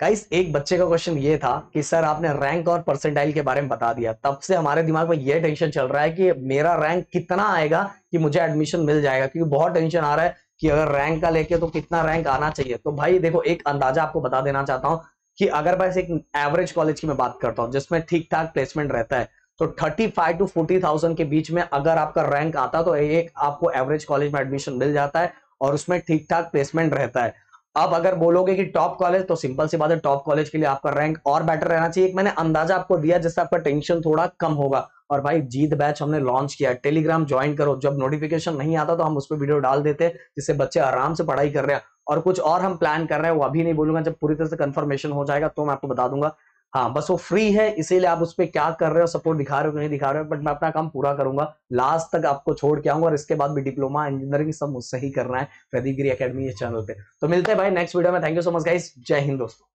guys एक बच्चे का क्वेश्चन ये था कि सर आपने रैंक और परसेंटाइल के बारे में बता दिया तब से हमारे दिमाग में ये टेंशन चल रहा है कि मेरा रैंक कितना आएगा कि मुझे एडमिशन मिल जाएगा क्योंकि बहुत टेंशन आ रहा है कि अगर रैंक का लेके तो कितना रैंक आना चाहिए तो भाई देखो एक अंदाजा आपको बता देना चाहता हूँ कि अगर बस एक एवरेज कॉलेज की मैं बात करता हूँ जिसमें ठीक ठाक प्लेसमेंट रहता है तो thirty five to forty thousand के बीच में अगर आपका रैंक आता तो एक आपको एवरेज कॉलेज में एडमिशन मिल जाता है और उसमें ठीक ठाक प्लेसमेंट रहता है अब अगर बोलोगे कि टॉप कॉलेज तो सिंपल सी बात है टॉप कॉलेज के लिए आपका रैंक और बेटर रहना चाहिए एक मैंने अंदाजा आपको दिया जिससे आपका टेंशन थोड़ा कम होगा और भाई जीत बैच हमने लॉन्च किया टेलीग्राम ज्वाइन करो जब नोटिफिकेशन नहीं आता तो हम उस पर वीडियो डाल देते जिससे बच्चे आराम से पढ़ाई कर रहे हैं और कुछ और हम प्लान कर रहे हैं वो अभी नहीं बोलूंगा जब पूरी तरह से कंफर्मेशन हो जाएगा तो मैं आपको बता दूंगा हाँ बस वो फ्री है इसीलिए आप उस पर क्या कर रहे हो सपोर्ट दिखा रहे हो नहीं दिखा रहे हो बट मैं अपना काम पूरा करूंगा लास्ट तक आपको छोड़ के आऊंगा और इसके बाद भी डिप्लोमा इंजीनियरिंग सब मुझसे ही करना है प्रदीप गिरी अकेडमी इस चैनल पे तो मिलते हैं भाई नेक्स्ट वीडियो में thank you so much guys जय हिंद दोस्तों